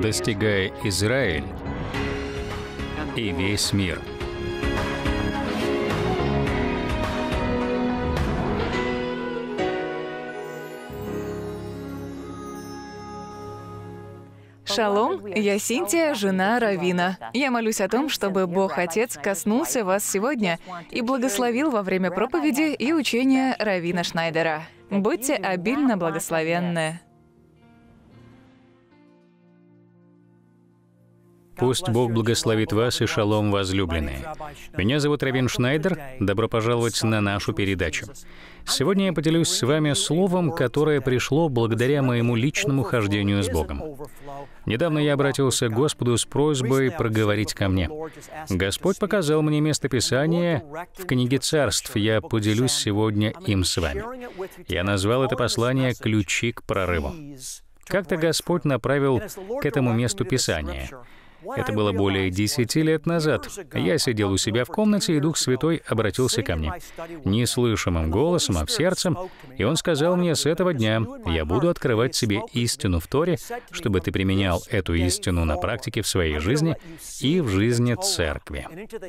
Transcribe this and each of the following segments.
достигая Израиль и весь мир. Шалом, я Синтия, жена Равина. Я молюсь о том, чтобы Бог Отец коснулся вас сегодня и благословил во время проповеди и учения Равина Шнайдера. Будьте обильно благословенны. Пусть Бог благословит вас и шалом, возлюбленные. Меня зовут Равин Шнайдер. Добро пожаловать на нашу передачу. Сегодня я поделюсь с вами словом, которое пришло благодаря моему личному хождению с Богом. Недавно я обратился к Господу с просьбой проговорить ко мне. Господь показал мне место Писания в книге Царств. Я поделюсь сегодня им с вами. Я назвал это послание «Ключи к прорыву». Как-то Господь направил к этому месту Писания — это было более десяти лет назад. Я сидел у себя в комнате, и Дух Святой обратился ко мне неслышимым голосом, а в сердцем, и Он сказал мне, «С этого дня я буду открывать тебе истину в Торе, чтобы ты применял эту истину на практике в своей жизни и в жизни Церкви».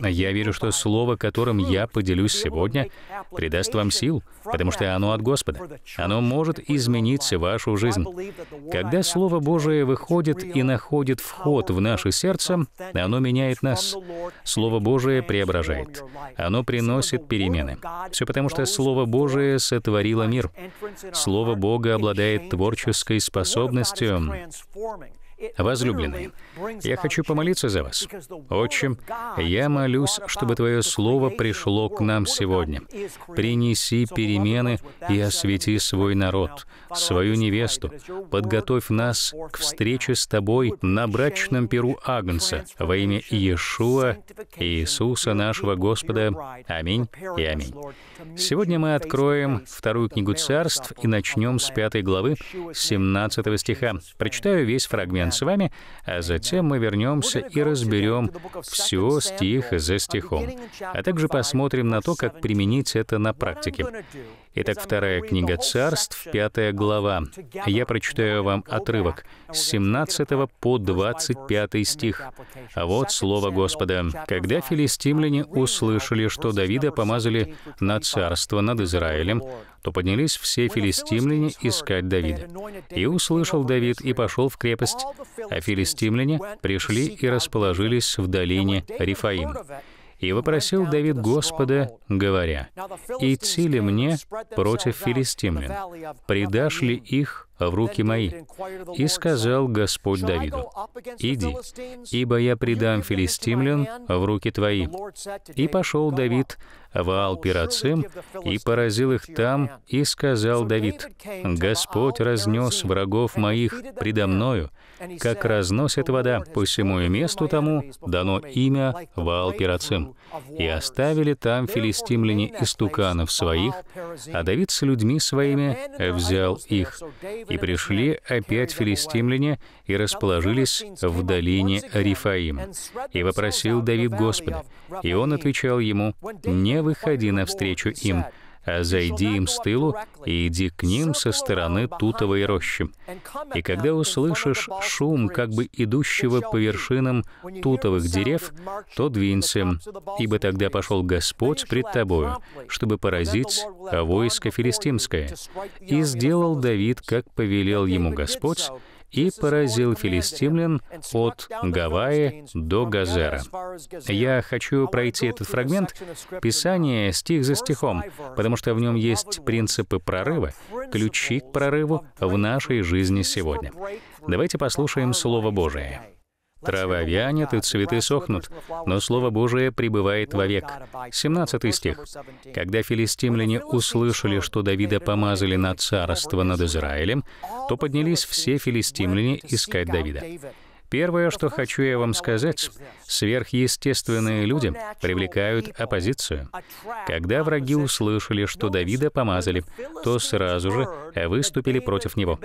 Я верю, что Слово, которым я поделюсь сегодня, придаст вам сил, потому что оно от Господа. Оно может изменить вашу жизнь. Когда Слово Божие выходит и находит вход в наши сердце, оно меняет нас. Слово Божие преображает. Оно приносит перемены. Все потому, что Слово Божие сотворило мир. Слово Бога обладает творческой способностью Возлюбленные, я хочу помолиться за вас. Отчим, я молюсь, чтобы Твое Слово пришло к нам сегодня. Принеси перемены и освети свой народ, свою невесту. Подготовь нас к встрече с Тобой на брачном перу Агнца во имя Иешуа, Иисуса нашего Господа. Аминь и аминь. Сегодня мы откроем вторую книгу царств и начнем с пятой главы 17 стиха. Прочитаю весь фрагмент Кен с вами, а затем мы вернемся и разберем все стих за стихом, а также посмотрим на то, как применить это на практике. Итак, вторая книга царств, пятая глава. Я прочитаю вам отрывок с 17 по 25 стих. А вот слово Господа. «Когда филистимляне услышали, что Давида помазали на царство над Израилем, то поднялись все филистимляне искать Давида. И услышал Давид и пошел в крепость, а филистимляне пришли и расположились в долине Рифаим. И вопросил Давид Господа, говоря, «Идти ли мне против филистимлян? Предашь ли их в руки мои?» И сказал Господь Давиду, «Иди, ибо я предам филистимлян в руки твои». И пошел Давид Ваал Пирацим и поразил их там, и сказал Давид, «Господь разнес врагов моих предо мною, как разносит вода, по всему месту тому дано имя Ваал Пирацим» и оставили там филистимляне истуканов своих, а Давид с людьми своими взял их. И пришли опять филистимляне и расположились в долине Рифаим. И вопросил Давид Господа, и он отвечал ему, «Не выходи навстречу им, зайди им с тылу и иди к ним со стороны Тутовой рощи. И когда услышишь шум как бы идущего по вершинам Тутовых дерев, то двинься, ибо тогда пошел Господь пред тобою, чтобы поразить войско филистимское. И сделал Давид, как повелел ему Господь, и поразил филистимлян от Гаваи до Газера. Я хочу пройти этот фрагмент Писания стих за стихом, потому что в нем есть принципы прорыва, ключи к прорыву в нашей жизни сегодня. Давайте послушаем Слово Божие. Трава вянет, и цветы сохнут, но Слово Божие пребывает вовек. 17 стих. Когда филистимляне услышали, что Давида помазали на царство над Израилем, то поднялись все филистимляне искать Давида. Первое, что хочу я вам сказать, сверхъестественные люди привлекают оппозицию. Когда враги услышали, что Давида помазали, то сразу же выступили против него.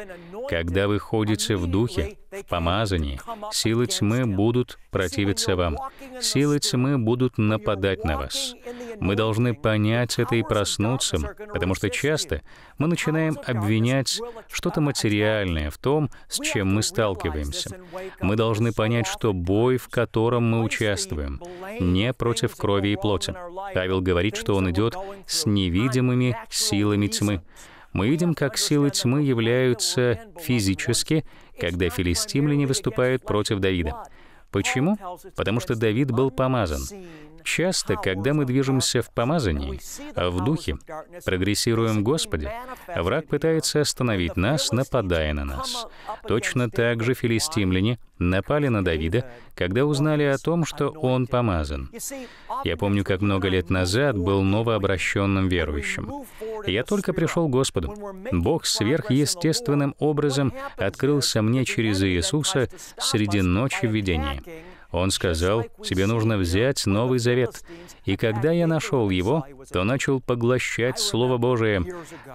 Когда вы ходите в духе, в помазании, силы тьмы будут противиться вам, силы тьмы будут нападать на вас. Мы должны понять это и проснуться, потому что часто мы начинаем обвинять что-то материальное в том, с чем мы сталкиваемся. Мы должны понять, что бой, в котором мы участвуем, не против крови и плоти. Павел говорит, что он идет с невидимыми силами тьмы мы видим, как силы тьмы являются физически когда филистимляне выступают против Давида. Почему? Потому что Давид был помазан. Часто, когда мы движемся в помазании, в духе, прогрессируем в Господе, враг пытается остановить нас, нападая на нас. Точно так же филистимляне напали на Давида, когда узнали о том, что он помазан. Я помню, как много лет назад был новообращенным верующим. Я только пришел к Господу. Бог сверхъестественным образом открылся мне через Иисуса среди ночи видения. Он сказал, «Тебе нужно взять Новый Завет». И когда я нашел его, то начал поглощать Слово Божие.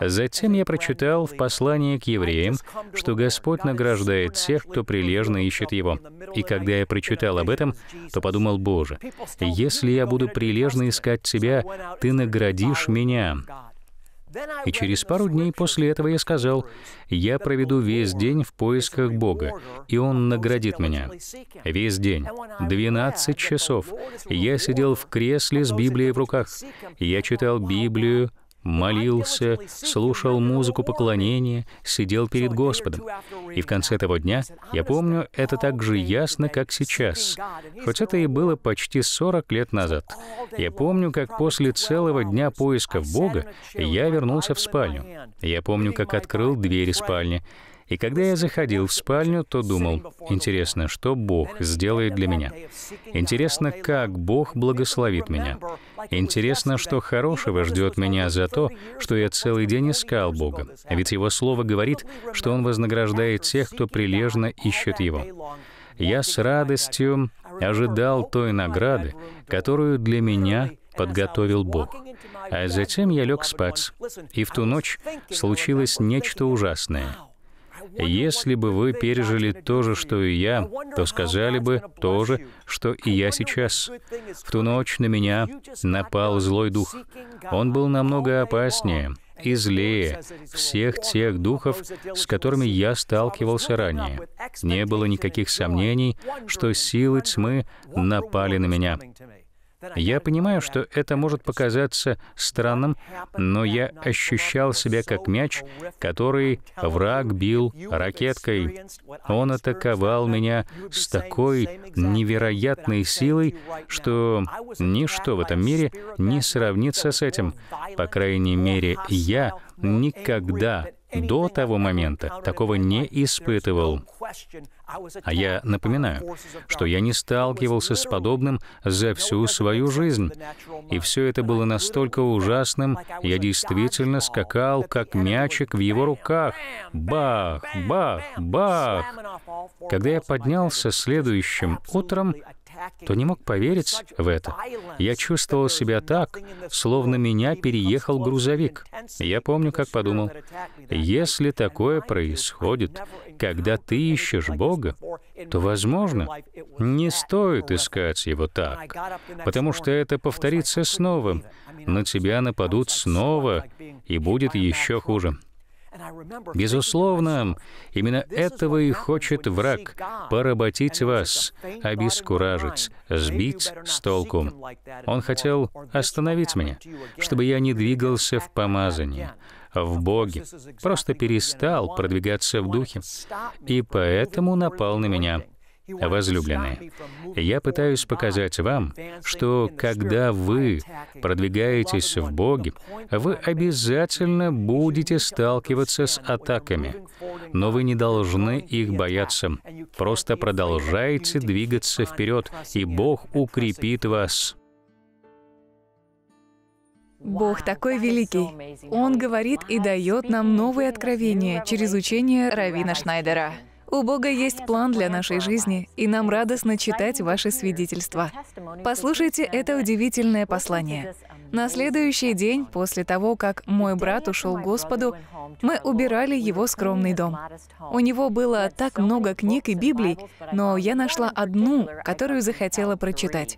Затем я прочитал в послании к евреям, что Господь награждает тех, кто прилежно ищет Его. И когда я прочитал об этом, то подумал, «Боже, если я буду прилежно искать Тебя, Ты наградишь меня». И через пару дней после этого я сказал, «Я проведу весь день в поисках Бога, и Он наградит меня». Весь день, 12 часов, я сидел в кресле с Библией в руках. Я читал Библию молился, слушал музыку поклонения, сидел перед Господом. И в конце того дня, я помню, это так же ясно, как сейчас, хоть это и было почти 40 лет назад. Я помню, как после целого дня поисков Бога я вернулся в спальню. Я помню, как открыл двери спальни, и когда я заходил в спальню, то думал, интересно, что Бог сделает для меня? Интересно, как Бог благословит меня? Интересно, что хорошего ждет меня за то, что я целый день искал Бога? Ведь Его Слово говорит, что Он вознаграждает тех, кто прилежно ищет Его. Я с радостью ожидал той награды, которую для меня подготовил Бог. А затем я лег спать, и в ту ночь случилось нечто ужасное. Если бы вы пережили то же, что и я, то сказали бы то же, что и я сейчас. В ту ночь на меня напал злой дух. Он был намного опаснее и злее всех тех духов, с которыми я сталкивался ранее. Не было никаких сомнений, что силы тьмы напали на меня. Я понимаю, что это может показаться странным, но я ощущал себя как мяч, который враг бил ракеткой. Он атаковал меня с такой невероятной силой, что ничто в этом мире не сравнится с этим. По крайней мере, я никогда до того момента такого не испытывал. А я напоминаю, что я не сталкивался с подобным за всю свою жизнь. И все это было настолько ужасным, я действительно скакал, как мячик в его руках. Бах, бах, бах. Когда я поднялся следующим утром, то не мог поверить в это. Я чувствовал себя так, словно меня переехал грузовик. Я помню, как подумал, если такое происходит, когда ты ищешь Бога, то, возможно, не стоит искать Его так, потому что это повторится снова. На тебя нападут снова, и будет еще хуже. Безусловно, именно этого и хочет враг — поработить вас, обескуражить, сбить с толку. Он хотел остановить меня, чтобы я не двигался в помазании, в Боге, просто перестал продвигаться в духе, и поэтому напал на меня. Возлюбленные, я пытаюсь показать вам, что когда вы продвигаетесь в Боге, вы обязательно будете сталкиваться с атаками, но вы не должны их бояться. Просто продолжайте двигаться вперед, и Бог укрепит вас. Бог такой великий. Он говорит и дает нам новые откровения через учение Равина Шнайдера. У Бога есть план для нашей жизни, и нам радостно читать ваши свидетельства. Послушайте это удивительное послание. На следующий день, после того, как мой брат ушел к Господу, мы убирали его скромный дом. У него было так много книг и Библий, но я нашла одну, которую захотела прочитать.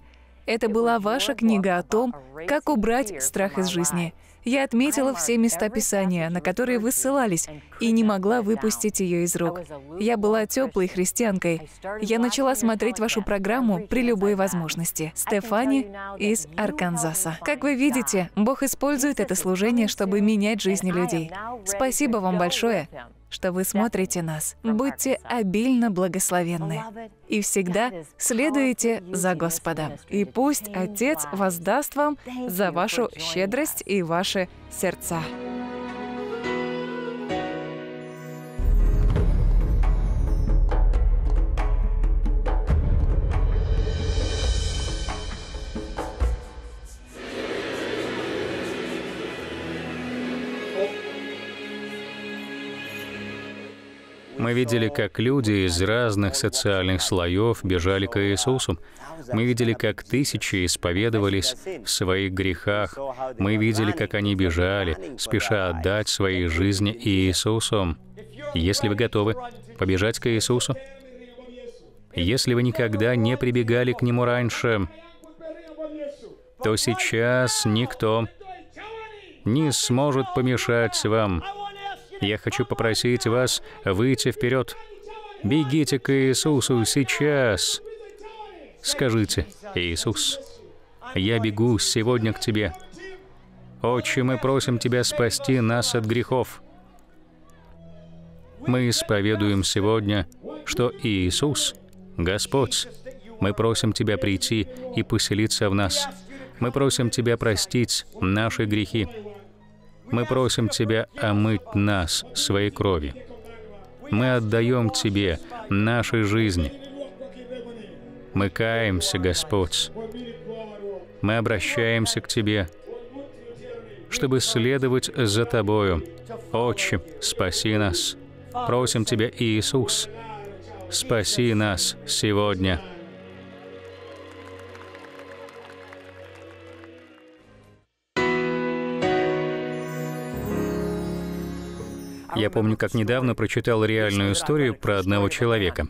Это была ваша книга о том, как убрать страх из жизни. Я отметила все места Писания, на которые вы ссылались, и не могла выпустить ее из рук. Я была теплой христианкой. Я начала смотреть вашу программу при любой возможности. Стефани из Арканзаса. Как вы видите, Бог использует это служение, чтобы менять жизни людей. Спасибо вам большое что вы смотрите нас. Будьте обильно благословенны. И всегда следуйте за Господом. И пусть Отец воздаст вам за вашу щедрость и ваши сердца. Мы видели, как люди из разных социальных слоев бежали к Иисусу. Мы видели, как тысячи исповедовались в своих грехах. Мы видели, как они бежали, спеша отдать свои жизни Иисусу. Если вы готовы побежать к Иисусу, если вы никогда не прибегали к Нему раньше, то сейчас никто не сможет помешать вам. Я хочу попросить вас выйти вперед. Бегите к Иисусу сейчас. Скажите, Иисус, я бегу сегодня к Тебе. Отче, мы просим Тебя спасти нас от грехов. Мы исповедуем сегодня, что Иисус — Господь. Мы просим Тебя прийти и поселиться в нас. Мы просим Тебя простить наши грехи. Мы просим Тебя омыть нас своей кровью. Мы отдаем Тебе наши жизни. Мы каемся, Господь. Мы обращаемся к Тебе, чтобы следовать за Тобою. Отче, спаси нас. Просим Тебя, Иисус, спаси нас сегодня. Я помню, как недавно прочитал реальную историю про одного человека.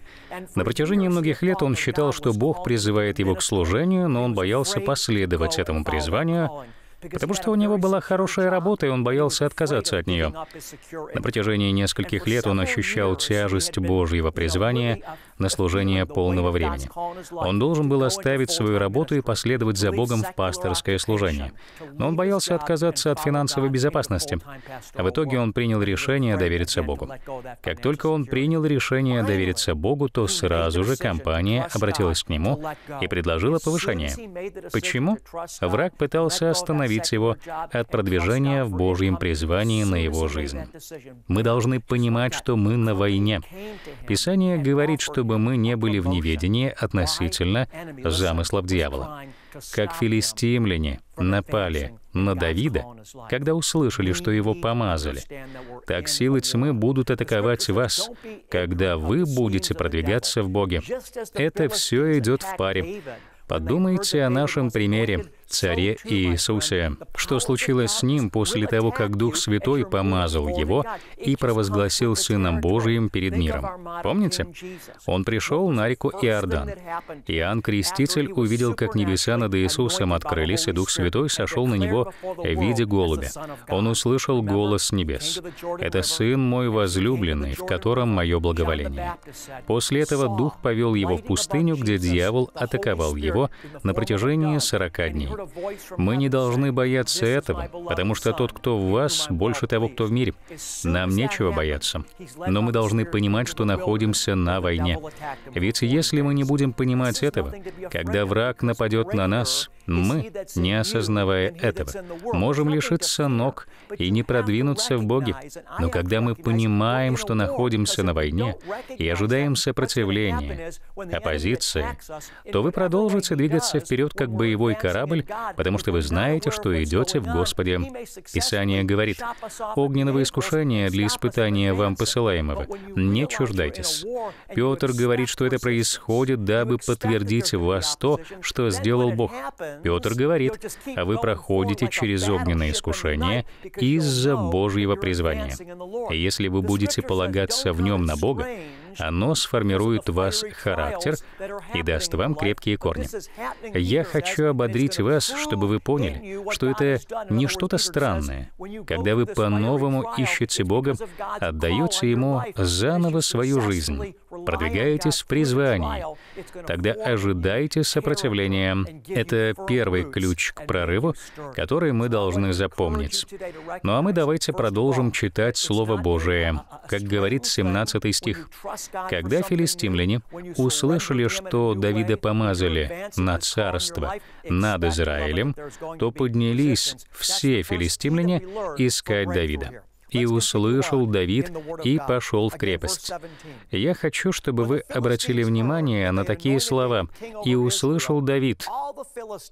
На протяжении многих лет он считал, что Бог призывает его к служению, но он боялся последовать этому призванию, потому что у него была хорошая работа, и он боялся отказаться от нее. На протяжении нескольких лет он ощущал тяжесть Божьего призвания, на служение полного времени. Он должен был оставить свою работу и последовать за Богом в пасторское служение. Но он боялся отказаться от финансовой безопасности. А в итоге он принял решение довериться Богу. Как только он принял решение довериться Богу, то сразу же компания обратилась к нему и предложила повышение. Почему? Враг пытался остановить его от продвижения в Божьем призвании на его жизнь. Мы должны понимать, что мы на войне. Писание говорит, что чтобы мы не были в неведении относительно замыслов дьявола. Как филистимляне напали на Давида, когда услышали, что его помазали, так силы тьмы будут атаковать вас, когда вы будете продвигаться в Боге. Это все идет в паре. Подумайте о нашем примере царе Иисусе, что случилось с ним после того, как Дух Святой помазал его и провозгласил Сыном Божиим перед миром. Помните? Он пришел на реку Иордан. Иоанн Креститель увидел, как небеса над Иисусом открылись, и Дух Святой сошел на него в виде голубя. Он услышал голос небес. «Это Сын мой возлюбленный, в котором мое благоволение». После этого Дух повел его в пустыню, где дьявол атаковал его на протяжении 40 дней. Мы не должны бояться этого, потому что тот, кто в вас, больше того, кто в мире. Нам нечего бояться. Но мы должны понимать, что находимся на войне. Ведь если мы не будем понимать этого, когда враг нападет на нас, мы, не осознавая этого, можем лишиться ног и не продвинуться в Боге. Но когда мы понимаем, что находимся на войне и ожидаем сопротивления, оппозиции, то вы продолжите двигаться вперед как боевой корабль, потому что вы знаете, что идете в Господе. Писание говорит, «Огненного искушения для испытания вам посылаемого не чуждайтесь». Петр говорит, что это происходит, дабы подтвердить в вас то, что сделал Бог. Петр говорит, а вы проходите через огненное искушение из-за Божьего призвания. Если вы будете полагаться в нем на Бога, оно сформирует в вас характер и даст вам крепкие корни. Я хочу ободрить вас, чтобы вы поняли, что это не что-то странное, когда вы по-новому ищете Бога, отдаете Ему заново свою жизнь, продвигаетесь в призвании, тогда ожидайте сопротивления. Это первый ключ к прорыву, который мы должны запомнить. Ну а мы давайте продолжим читать Слово Божие. Как говорит 17 стих, «Когда филистимляне услышали, что Давида помазали на царство над Израилем, то поднялись все филистимляне искать Давида. «И услышал Давид, и пошел в крепость». Я хочу, чтобы вы обратили внимание на такие слова «и услышал Давид».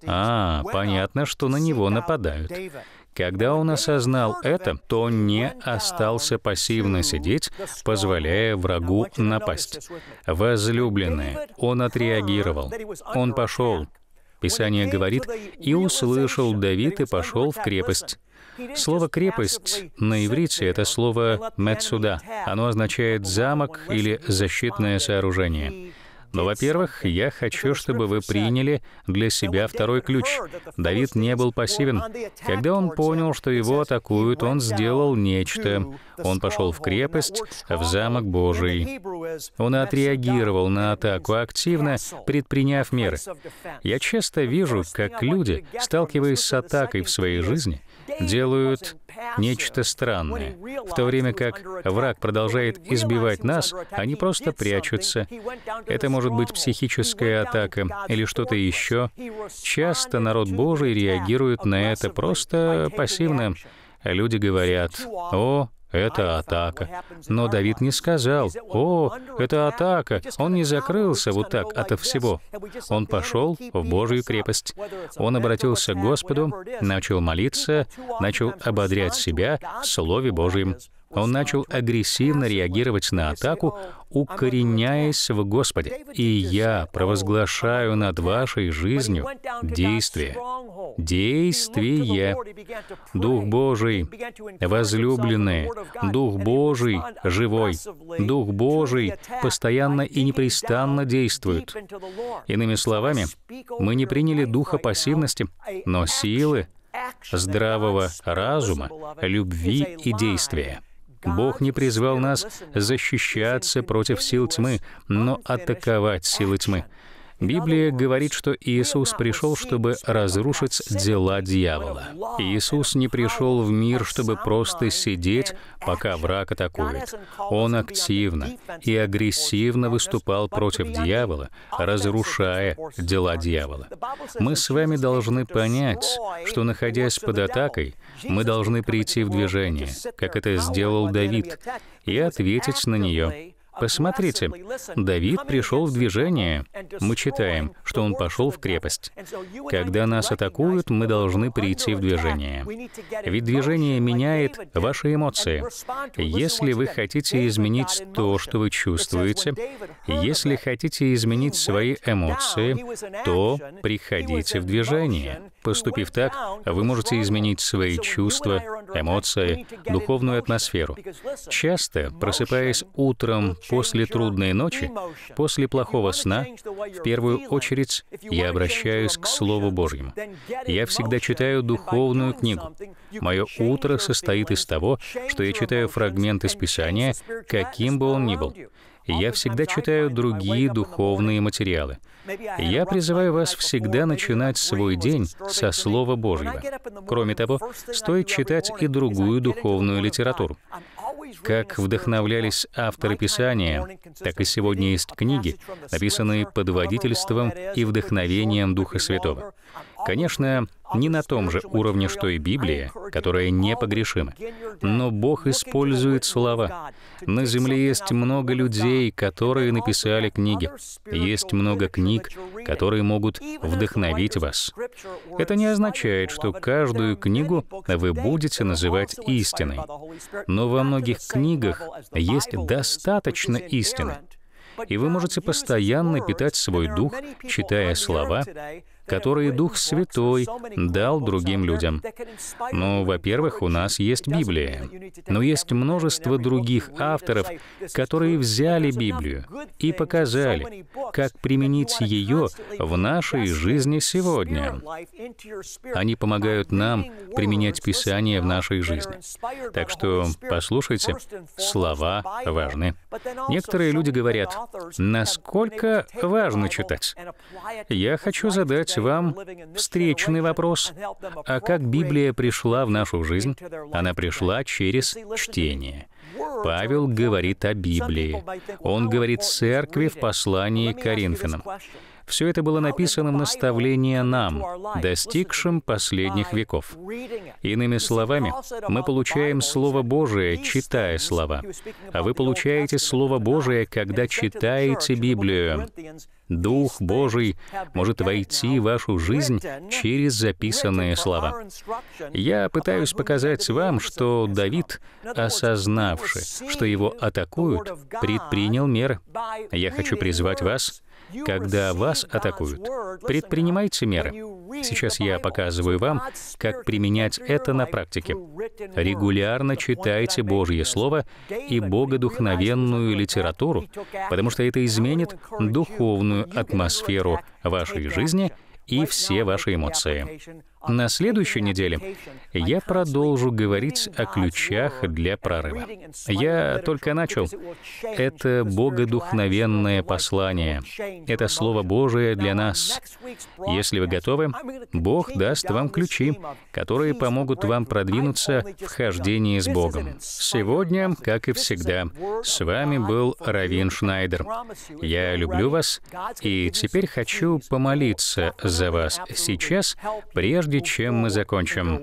А, понятно, что на него нападают. Когда он осознал это, то не остался пассивно сидеть, позволяя врагу напасть. Возлюбленные, он отреагировал. Он пошел. Писание говорит, «И услышал Давид и пошел в крепость». Слово «крепость» на иврите — это слово «мецуда». Оно означает «замок» или «защитное сооружение». Но, во-первых, я хочу, чтобы вы приняли для себя второй ключ. Давид не был пассивен. Когда он понял, что его атакуют, он сделал нечто. Он пошел в крепость, в замок Божий. Он отреагировал на атаку активно, предприняв меры. Я часто вижу, как люди, сталкиваясь с атакой в своей жизни, делают нечто странное. В то время как враг продолжает избивать нас, они просто прячутся. Это может быть психическая атака или что-то еще. Часто народ Божий реагирует на это просто пассивно. Люди говорят, «О, это атака. Но Давид не сказал, «О, это атака!» Он не закрылся вот так ото всего. Он пошел в Божью крепость. Он обратился к Господу, начал молиться, начал ободрять себя в Слове Божьем. Он начал агрессивно реагировать на атаку, укореняясь в Господе. И я провозглашаю над вашей жизнью действие. Действие. Дух Божий, возлюбленные, Дух Божий живой, Дух Божий постоянно и непрестанно действует. Иными словами, мы не приняли духа пассивности, но силы, здравого разума, любви и действия. Бог не призвал нас защищаться против сил тьмы, но атаковать силы тьмы. Библия говорит, что Иисус пришел, чтобы разрушить дела дьявола. Иисус не пришел в мир, чтобы просто сидеть, пока враг атакует. Он активно и агрессивно выступал против дьявола, разрушая дела дьявола. Мы с вами должны понять, что, находясь под атакой, мы должны прийти в движение, как это сделал Давид, и ответить на нее Посмотрите, Давид пришел в движение. Мы читаем, что он пошел в крепость. Когда нас атакуют, мы должны прийти в движение. Ведь движение меняет ваши эмоции. Если вы хотите изменить то, что вы чувствуете, если хотите изменить свои эмоции, то приходите в движение. Поступив так, вы можете изменить свои чувства, эмоции, духовную атмосферу. Часто, просыпаясь утром, После трудной ночи, после плохого сна, в первую очередь я обращаюсь к Слову Божьему. Я всегда читаю духовную книгу. Мое утро состоит из того, что я читаю фрагмент из Писания, каким бы он ни был. Я всегда читаю другие духовные материалы. Я призываю вас всегда начинать свой день со Слова Божьего. Кроме того, стоит читать и другую духовную литературу. Как вдохновлялись авторы Писания, так и сегодня есть книги, написанные под водительством и вдохновением Духа Святого. Конечно, не на том же уровне, что и Библия, которая непогрешима. Но Бог использует слова. На земле есть много людей, которые написали книги. Есть много книг, которые могут вдохновить вас. Это не означает, что каждую книгу вы будете называть истиной. Но во многих книгах есть достаточно истины. И вы можете постоянно питать свой дух, читая слова, которые Дух Святой дал другим людям. Ну, во-первых, у нас есть Библия, но есть множество других авторов, которые взяли Библию и показали, как применить ее в нашей жизни сегодня. Они помогают нам применять Писание в нашей жизни. Так что послушайте, слова важны. Некоторые люди говорят, насколько важно читать. Я хочу задать задать вам встречный вопрос, а как Библия пришла в нашу жизнь? Она пришла через чтение. Павел говорит о Библии. Он говорит церкви в послании к Коринфянам. Все это было написано в наставление нам, достигшим последних веков. Иными словами, мы получаем Слово Божие, читая слова. А вы получаете Слово Божие, когда читаете Библию. Дух Божий может войти в вашу жизнь через записанные слова. Я пытаюсь показать вам, что Давид, осознавши, что его атакуют, предпринял меры. Я хочу призвать вас когда вас атакуют. Предпринимайте меры. Сейчас я показываю вам, как применять это на практике. Регулярно читайте Божье Слово и богодухновенную литературу, потому что это изменит духовную атмосферу вашей жизни и все ваши эмоции. На следующей неделе я продолжу говорить о ключах для прорыва. Я только начал. Это богодухновенное послание. Это Слово Божие для нас. Если вы готовы, Бог даст вам ключи, которые помогут вам продвинуться в хождении с Богом. Сегодня, как и всегда, с вами был Равин Шнайдер. Я люблю вас, и теперь хочу помолиться за вас сейчас, прежде прежде чем мы закончим,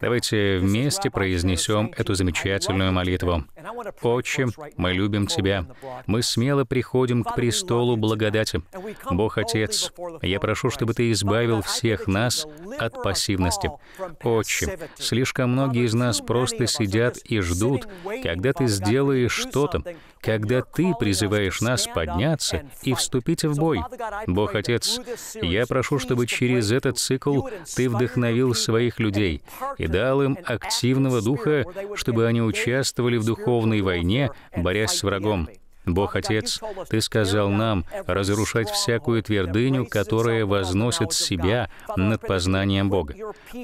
давайте вместе произнесем эту замечательную молитву. «Отче, мы любим Тебя. Мы смело приходим к престолу благодати. Бог Отец, я прошу, чтобы Ты избавил всех нас от пассивности. Отче, слишком многие из нас просто сидят и ждут, когда Ты сделаешь что-то, когда Ты призываешь нас подняться и вступить в бой. Бог Отец, я прошу, чтобы через этот цикл Ты вдохновил своих людей и дал им активного духа, чтобы они участвовали в духовной войне, борясь с врагом. Бог Отец, Ты сказал нам разрушать всякую твердыню, которая возносит себя над познанием Бога.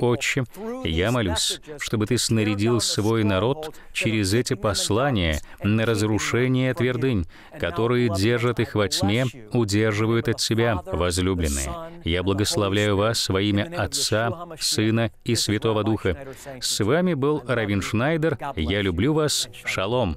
Отче, я молюсь, чтобы Ты снарядил свой народ через эти послания на разрушение твердынь, которые держат их во тьме, удерживают от себя возлюбленные. Я благословляю вас во имя Отца, Сына и Святого Духа. С вами был Равин Шнайдер. Я люблю вас. Шалом.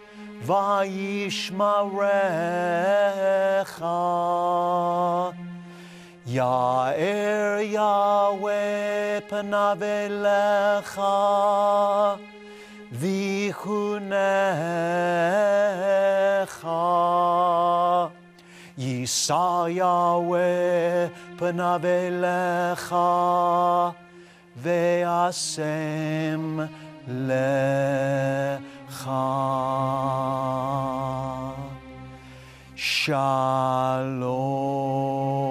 Vayishmarecha. Ya'er Yahweh penavelecha. Vichunecha. Yisa Yahweh penavelecha. Ve'asem lecha. Shalom.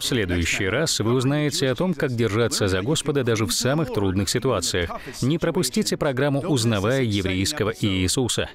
В следующий раз вы узнаете о том, как держаться за Господа даже в самых трудных ситуациях. Не пропустите программу «Узнавая еврейского Иисуса».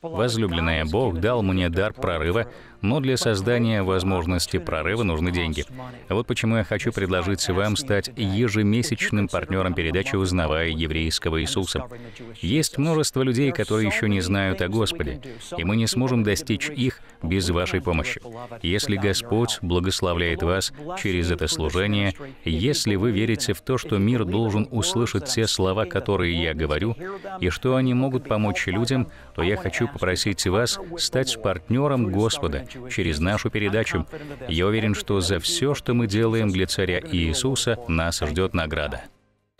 Возлюбленная, Бог дал мне дар прорыва но для создания возможности прорыва нужны деньги. Вот почему я хочу предложить вам стать ежемесячным партнером передачи «Узнавая еврейского Иисуса». Есть множество людей, которые еще не знают о Господе, и мы не сможем достичь их без вашей помощи. Если Господь благословляет вас через это служение, если вы верите в то, что мир должен услышать те слова, которые я говорю, и что они могут помочь людям, то я хочу попросить вас стать партнером Господа через нашу передачу. Я уверен, что за все, что мы делаем для Царя Иисуса, нас ждет награда.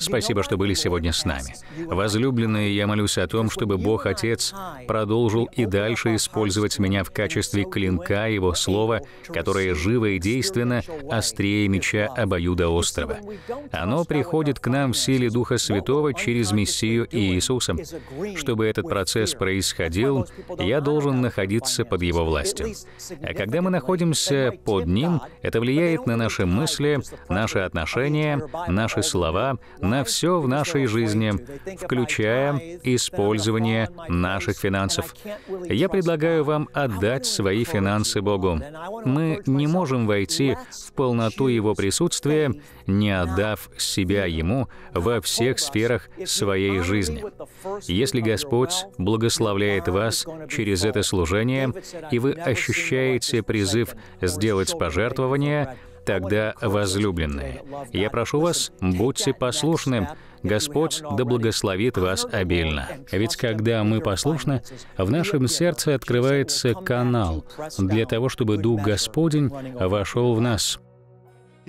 Спасибо, что были сегодня с нами. Возлюбленные, я молюсь о том, чтобы Бог Отец продолжил и дальше использовать меня в качестве клинка Его Слова, которое живо и действенно острее меча Острова. Оно приходит к нам в силе Духа Святого через Мессию и Иисуса. Чтобы этот процесс происходил, я должен находиться под Его властью. А когда мы находимся под Ним, это влияет на наши мысли, наши отношения, наши слова, на все в нашей жизни, включая использование наших финансов. Я предлагаю вам отдать свои финансы Богу. Мы не можем войти в полноту Его присутствия, не отдав себя Ему во всех сферах своей жизни. Если Господь благословляет вас через это служение, и вы ощущаете призыв сделать пожертвование, Тогда, возлюбленные, я прошу вас, будьте послушны, Господь да благословит вас обильно. Ведь когда мы послушны, в нашем сердце открывается канал для того, чтобы Дух Господень вошел в нас.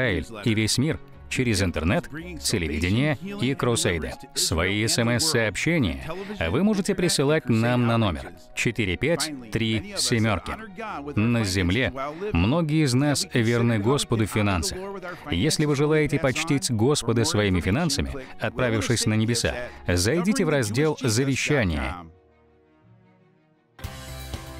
Израиль и весь мир через интернет, телевидение и кроссейды, Свои смс-сообщения вы можете присылать нам на номер 453 На земле многие из нас верны Господу в финансах. Если вы желаете почтить Господа своими финансами, отправившись на небеса, зайдите в раздел «Завещание»